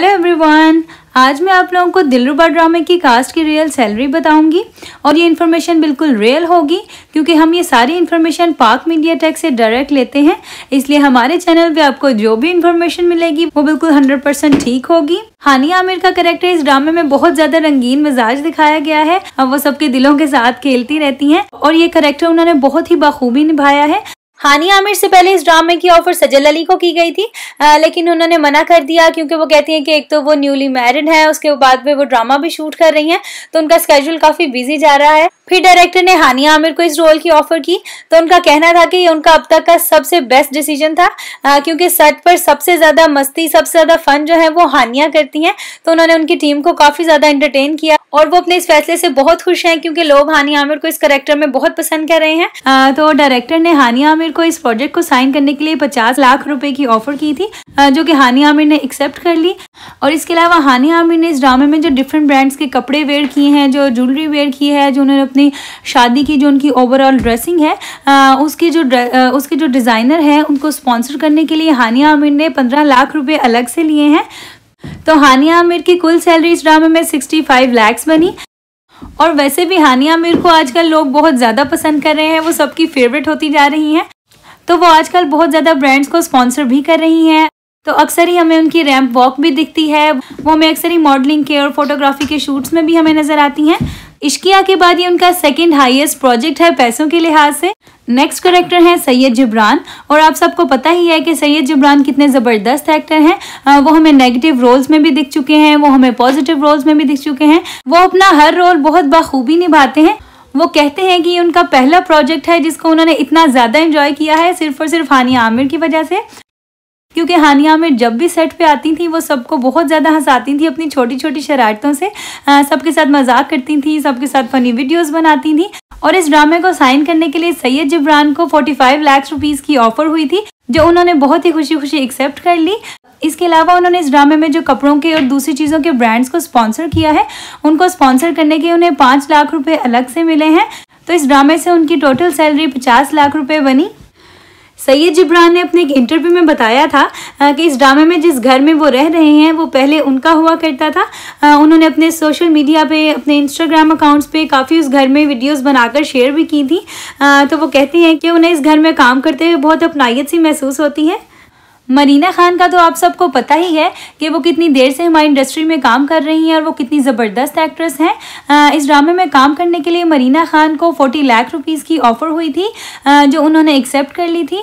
hello everyone आज मैं आप लोगों को दिलरुबा ड्रामे की कास्ट की रियल सैलरी बताऊंगी और ये इन्फॉर्मेशन बिल्कुल रियल होगी क्योंकि हम ये सारी इन्फॉर्मेशन पार्क मीडिया टेक से डायरेक्ट लेते हैं इसलिए हमारे चैनल पे आपको जो भी इन्फॉर्मेशन मिलेगी वो बिल्कुल 100 परसेंट ठीक होगी हानिया आमिर का करेक्टर इस ड्रामे में बहुत ज्यादा रंगीन मिजाज दिखाया गया है अब वो सबके दिलों के साथ खेलती रहती है और ये करेक्टर उन्होंने बहुत ही बखूबी निभाया है हानिया आमिर से पहले इस ड्रामे की ऑफर सजल अली को की गई थी आ, लेकिन उन्होंने मना कर दिया क्योंकि वो कहती हैं कि एक तो वो न्यूली मैरिड है उसके बाद में वो ड्रामा भी शूट कर रही हैं तो उनका स्केड्यूल काफ़ी बिजी जा रहा है फिर डायरेक्टर ने हानिया आमिर को इस रोल की ऑफर की तो उनका कहना था कि ये उनका अब तक का सबसे बेस्ट डिसीजन था आ, क्योंकि सेट पर सबसे ज़्यादा मस्ती सबसे ज़्यादा फन जो है वो हानिया करती हैं तो उन्होंने उनकी टीम को काफ़ी ज़्यादा इंटरटेन किया और वो अपने इस फैसले से बहुत खुश हैं क्योंकि लोग हानी आमिर को इस करेक्टर में बहुत पसंद कर रहे हैं आ, तो डायरेक्टर ने हानिया आमिर को इस प्रोजेक्ट को साइन करने के लिए पचास लाख रुपए की ऑफर की थी आ, जो कि हानि आमिर ने एक्सेप्ट कर ली और इसके अलावा हानिया आमिर ने इस ड्रामे में जो डिफरेंट ब्रांड्स के कपड़े वेयर किए हैं जो ज्वेलरी वेयर की है जो उन्होंने अपनी शादी की जो उनकी ओवरऑल ड्रेसिंग है उसकी जो उसके जो डिज़ाइनर हैं उनको स्पॉन्सर करने के लिए हानिया आमिर ने पंद्रह लाख रुपये अलग से लिए हैं तो हानिया आमिर की कुल सैलरी इस ड्रामे में 65 लाख्स बनी और वैसे भी हानिया आमिर को आजकल लोग बहुत ज़्यादा पसंद कर रहे हैं वो सबकी फेवरेट होती जा रही हैं तो वो आजकल बहुत ज़्यादा ब्रांड्स को स्पॉन्सर भी कर रही हैं तो अक्सर ही हमें उनकी रैम्प वॉक भी दिखती है वो हमें अक्सर ही मॉडलिंग के और फोटोग्राफी के शूट्स में भी हमें नज़र आती हैं इश्किया के बाद ये उनका सेकेंड हाईएस्ट प्रोजेक्ट है पैसों के लिहाज से नेक्स्ट करेक्टर हैं सैयद जिब्रान और आप सबको पता ही है कि सैयद जिब्रान कितने ज़बरदस्त एक्टर हैं वो हमें नेगेटिव रोल्स में भी दिख चुके हैं वो हमें पॉजिटिव रोल्स में भी दिख चुके हैं वो अपना हर रोल बहुत बखूबी निभाते हैं वो कहते हैं कि ये उनका पहला प्रोजेक्ट है जिसको उन्होंने इतना ज़्यादा इंजॉय किया है सिर्फ और सिर्फ हानिया आमिर की वजह से क्योंकि हानिया में जब भी सेट पे आती थी वो सबको बहुत ज़्यादा हंसाती थी अपनी छोटी छोटी शरारतों से सबके साथ मजाक करती थी सबके साथ फनी वीडियोस बनाती थी और इस ड्रामे को साइन करने के लिए सैयद जिब्रान को 45 लाख रुपीस की ऑफर हुई थी जो उन्होंने बहुत ही खुशी खुशी एक्सेप्ट कर ली इसके अलावा उन्होंने इस ड्रामे में जो कपड़ों के और दूसरी चीज़ों के ब्रांड्स को स्पॉन्सर किया है उनको स्पॉन्सर करने के उन्हें पाँच लाख रुपये अलग से मिले हैं तो इस ड्रामे से उनकी टोटल सैलरी पचास लाख रुपये बनी सैयद जिब्रान ने अपने एक इंटरव्यू में बताया था कि इस ड्रामे में जिस घर में वो रह रहे हैं वो पहले उनका हुआ करता था उन्होंने अपने सोशल मीडिया पे अपने इंस्टाग्राम अकाउंट्स पे काफ़ी उस घर में वीडियोस बनाकर शेयर भी की थी तो वो कहते हैं कि उन्हें इस घर में काम करते हुए बहुत अपनाइत सी महसूस होती है मरीना खान का तो आप सबको पता ही है कि वो कितनी देर से हमारी इंडस्ट्री में काम कर रही हैं और वो कितनी ज़बरदस्त एक्ट्रेस हैं इस ड्रामे में काम करने के लिए मरीना खान को 40 लाख रुपीस की ऑफ़र हुई थी जो उन्होंने एक्सेप्ट कर ली थी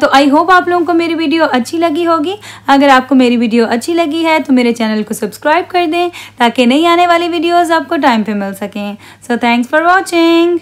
तो आई होप आप लोगों को मेरी वीडियो अच्छी लगी होगी अगर आपको मेरी वीडियो अच्छी लगी है तो मेरे चैनल को सब्सक्राइब कर दें ताकि नई आने वाली वीडियोज़ आपको टाइम पर मिल सकें सो थैंक्स फॉर वॉचिंग